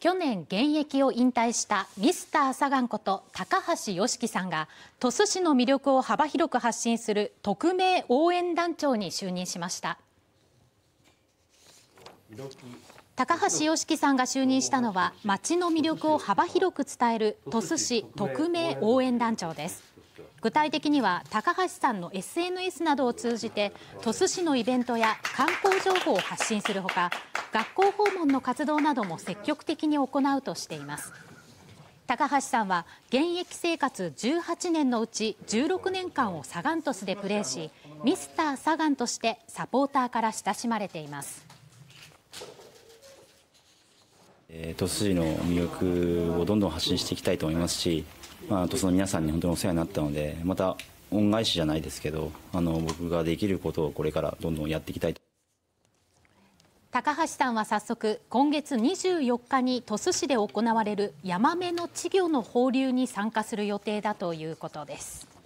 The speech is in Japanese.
去年現役を引退したミスターサガンこと高橋良樹さんが鳥栖市の魅力を幅広く発信する匿名応援団長に就任しました高橋良樹さんが就任したのは町の魅力を幅広く伝える鳥栖市匿名応援団長です具体的には高橋さんの SNS などを通じて鳥栖市のイベントや観光情報を発信するほか学校訪問の活動なども積極的に行うとしています高橋さんは現役生活18年のうち16年間をサガン鳥栖でプレーしミスターサガンとしてサポーターから親しまれています鳥栖市の魅力をどんどん発信していきたいと思いますしまあ、あとその皆さんに本当にお世話になったのでまた恩返しじゃないですけどあの僕ができることをこれからどんどんやっていきたい高橋さんは早速今月24日に鳥栖市で行われるヤマメの稚魚の放流に参加する予定だということです。